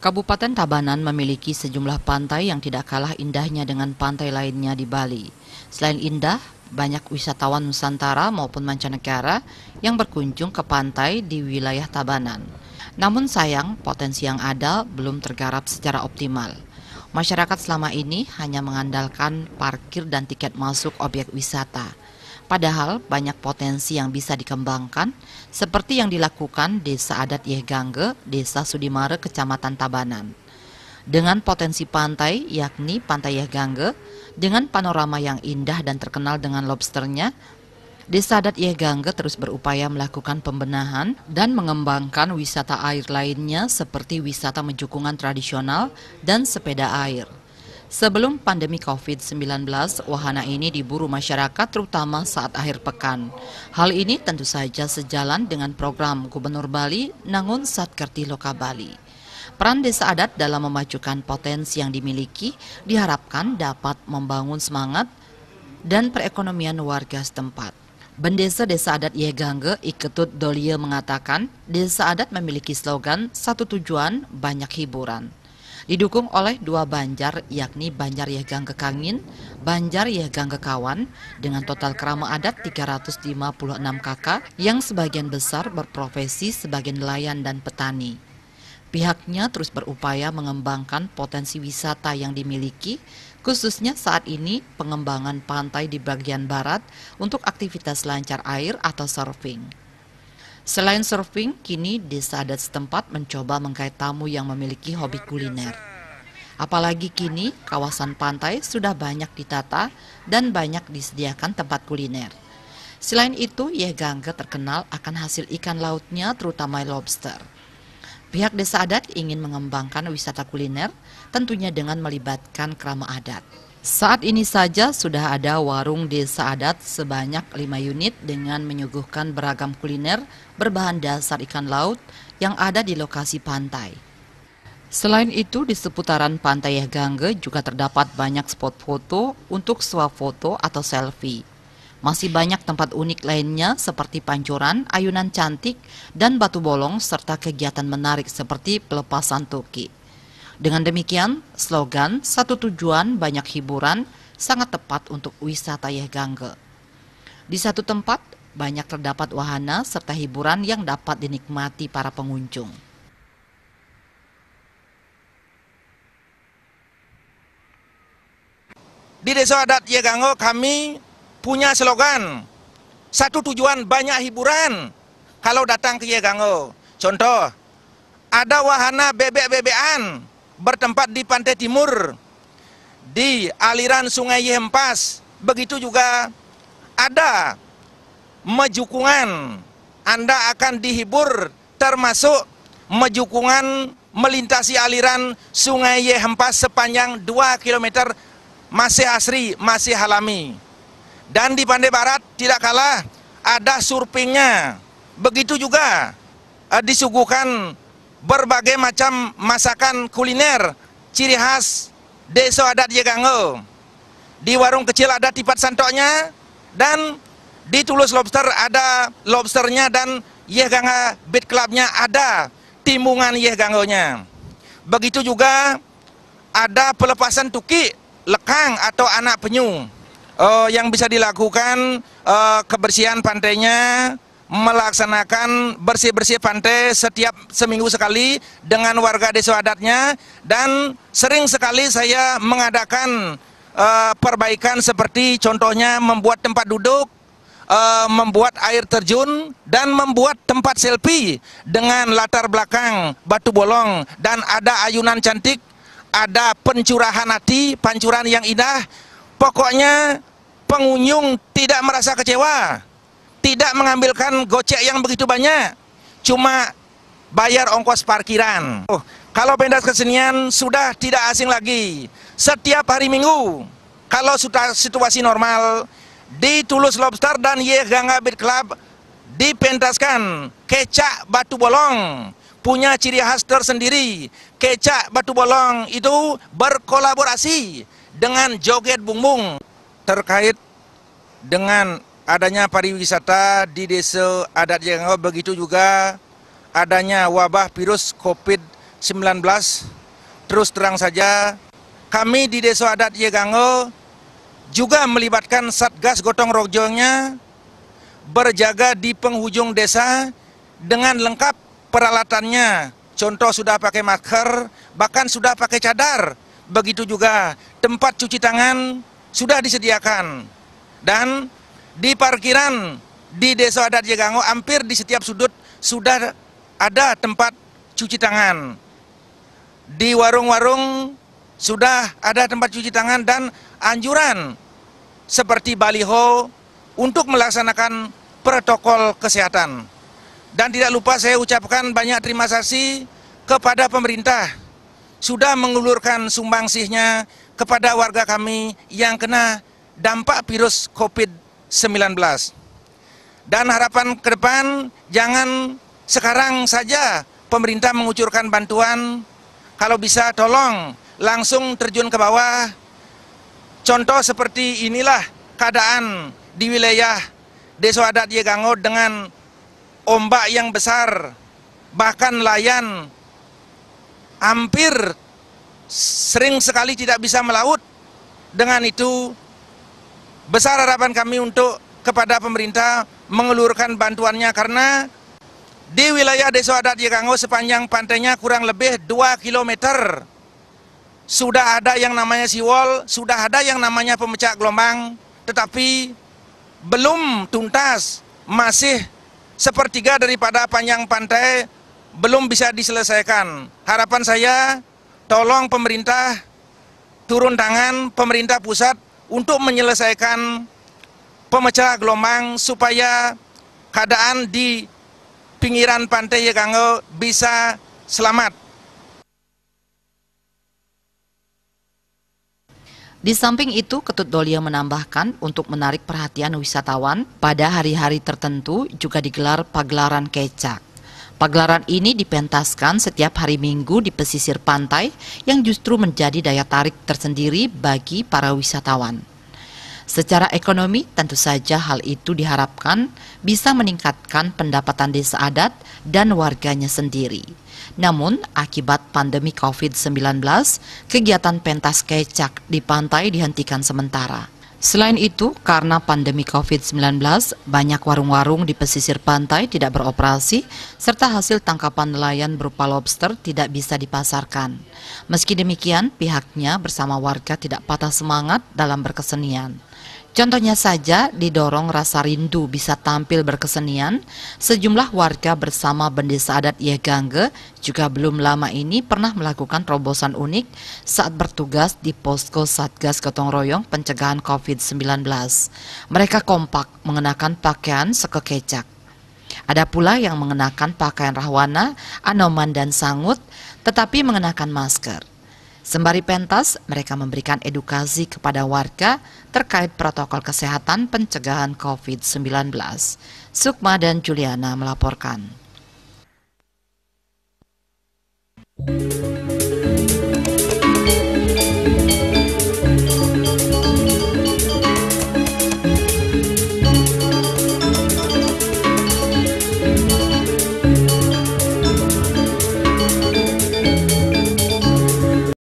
Kabupaten Tabanan memiliki sejumlah pantai yang tidak kalah indahnya dengan pantai lainnya di Bali. Selain indah, banyak wisatawan Nusantara maupun mancanegara yang berkunjung ke pantai di wilayah Tabanan. Namun sayang, potensi yang ada belum tergarap secara optimal. Masyarakat selama ini hanya mengandalkan parkir dan tiket masuk objek wisata. Padahal banyak potensi yang bisa dikembangkan, seperti yang dilakukan Desa Adat Yehgangge, Desa Sudimare, Kecamatan Tabanan. Dengan potensi pantai, yakni Pantai Yehgangge, dengan panorama yang indah dan terkenal dengan lobsternya, Desa Adat Yehgangge terus berupaya melakukan pembenahan dan mengembangkan wisata air lainnya seperti wisata menjukungan tradisional dan sepeda air. Sebelum pandemi COVID-19, wahana ini diburu masyarakat terutama saat akhir pekan. Hal ini tentu saja sejalan dengan program Gubernur Bali Nangun Satkerti Loka Bali. Peran desa adat dalam memajukan potensi yang dimiliki diharapkan dapat membangun semangat dan perekonomian warga setempat. Bendesa Desa Adat Yegangge Iketut Dolie mengatakan, desa adat memiliki slogan satu tujuan banyak hiburan. Didukung oleh dua banjar yakni Banjar Yegang Kekangin, Banjar Yegang Kekawan dengan total kerama adat 356 kakak yang sebagian besar berprofesi sebagai nelayan dan petani. Pihaknya terus berupaya mengembangkan potensi wisata yang dimiliki, khususnya saat ini pengembangan pantai di bagian barat untuk aktivitas lancar air atau surfing. Selain surfing, kini desa adat setempat mencoba mengkait tamu yang memiliki hobi kuliner. Apalagi kini kawasan pantai sudah banyak ditata dan banyak disediakan tempat kuliner. Selain itu, Yegangga terkenal akan hasil ikan lautnya terutama lobster. Pihak desa adat ingin mengembangkan wisata kuliner tentunya dengan melibatkan kerama adat. Saat ini saja sudah ada warung desa adat sebanyak 5 unit dengan menyuguhkan beragam kuliner berbahan dasar ikan laut yang ada di lokasi pantai. Selain itu, di seputaran pantai Gangge juga terdapat banyak spot foto untuk swafoto atau selfie. Masih banyak tempat unik lainnya seperti pancuran, ayunan cantik, dan batu bolong serta kegiatan menarik seperti pelepasan toki. Dengan demikian, slogan satu tujuan banyak hiburan sangat tepat untuk wisata Yehgangge. Di satu tempat, banyak terdapat wahana serta hiburan yang dapat dinikmati para pengunjung. Di desa adat Yegango kami punya slogan, satu tujuan banyak hiburan kalau datang ke Yegango. Contoh, ada wahana bebek-bebekan, bertempat di pantai timur, di aliran sungai Yempas, begitu juga ada mejukungan. Anda akan dihibur termasuk mejukungan melintasi aliran sungai Yempas sepanjang 2 km masih asri, masih alami. Dan di Pantai Barat tidak kalah ada surfingnya. Begitu juga eh, disuguhkan berbagai macam masakan kuliner ciri khas desa adat Yegango di warung kecil ada tipat santoknya dan di Tulus Lobster ada lobsternya dan Yeganga Beat Clubnya ada timbungan Yegangonya begitu juga ada pelepasan tuki lekang atau anak penyu uh, yang bisa dilakukan uh, kebersihan pantainya melaksanakan bersih-bersih pantai setiap seminggu sekali dengan warga desa adatnya dan sering sekali saya mengadakan uh, perbaikan seperti contohnya membuat tempat duduk, uh, membuat air terjun dan membuat tempat selfie dengan latar belakang batu bolong dan ada ayunan cantik, ada pencurahan hati, pancuran yang indah. Pokoknya pengunjung tidak merasa kecewa tidak mengambilkan gocek yang begitu banyak, cuma bayar ongkos parkiran. Oh, kalau pentas kesenian sudah tidak asing lagi. Setiap hari Minggu, kalau sudah situasi normal, di Tulus Lobster dan Yeganga Beat Club dipentaskan kecak batu bolong punya ciri khas tersendiri. Kecak batu bolong itu berkolaborasi dengan joget bumbung terkait dengan adanya pariwisata di desa adat Jengawa begitu juga adanya wabah virus COVID-19 terus terang saja kami di desa adat Yegango juga melibatkan Satgas Gotong Royongnya berjaga di penghujung desa dengan lengkap peralatannya contoh sudah pakai masker bahkan sudah pakai cadar begitu juga tempat cuci tangan sudah disediakan dan di parkiran di desa adat Jegango hampir di setiap sudut sudah ada tempat cuci tangan. Di warung-warung sudah ada tempat cuci tangan dan anjuran seperti baliho untuk melaksanakan protokol kesehatan. Dan tidak lupa saya ucapkan banyak terima kasih kepada pemerintah sudah mengulurkan sumbangsihnya kepada warga kami yang kena dampak virus COVID-19. Dan harapan ke depan jangan sekarang saja pemerintah mengucurkan bantuan kalau bisa tolong langsung terjun ke bawah. Contoh seperti inilah keadaan di wilayah Desa Adat Yegango dengan ombak yang besar, bahkan layan hampir sering sekali tidak bisa melaut. Dengan itu Besar harapan kami untuk kepada pemerintah mengelurkan bantuannya karena di wilayah Desa Adat Yekango sepanjang pantainya kurang lebih 2 km. Sudah ada yang namanya siwol, sudah ada yang namanya pemecah gelombang, tetapi belum tuntas, masih sepertiga daripada panjang pantai belum bisa diselesaikan. Harapan saya, tolong pemerintah turun tangan, pemerintah pusat untuk menyelesaikan pemecah gelombang supaya keadaan di pinggiran pantai Yekango bisa selamat. Di samping itu, Ketut Dolia menambahkan untuk menarik perhatian wisatawan, pada hari-hari tertentu juga digelar pagelaran kecak. Pagelaran ini dipentaskan setiap hari Minggu di pesisir pantai yang justru menjadi daya tarik tersendiri bagi para wisatawan. Secara ekonomi, tentu saja hal itu diharapkan bisa meningkatkan pendapatan desa adat dan warganya sendiri. Namun, akibat pandemi COVID-19, kegiatan pentas kecak di pantai dihentikan sementara. Selain itu, karena pandemi COVID-19, banyak warung-warung di pesisir pantai tidak beroperasi, serta hasil tangkapan nelayan berupa lobster tidak bisa dipasarkan. Meski demikian, pihaknya bersama warga tidak patah semangat dalam berkesenian. Contohnya saja, didorong rasa rindu bisa tampil berkesenian, sejumlah warga bersama bendesa adat Yegangge juga belum lama ini pernah melakukan terobosan unik saat bertugas di posko Satgas Gotong Royong Pencegahan COVID-19. Mereka kompak mengenakan pakaian sekekecak. Ada pula yang mengenakan pakaian rahwana, anoman dan sangut, tetapi mengenakan masker. Sembari pentas, mereka memberikan edukasi kepada warga terkait protokol kesehatan pencegahan COVID-19. Sukma dan Juliana melaporkan. Thank you.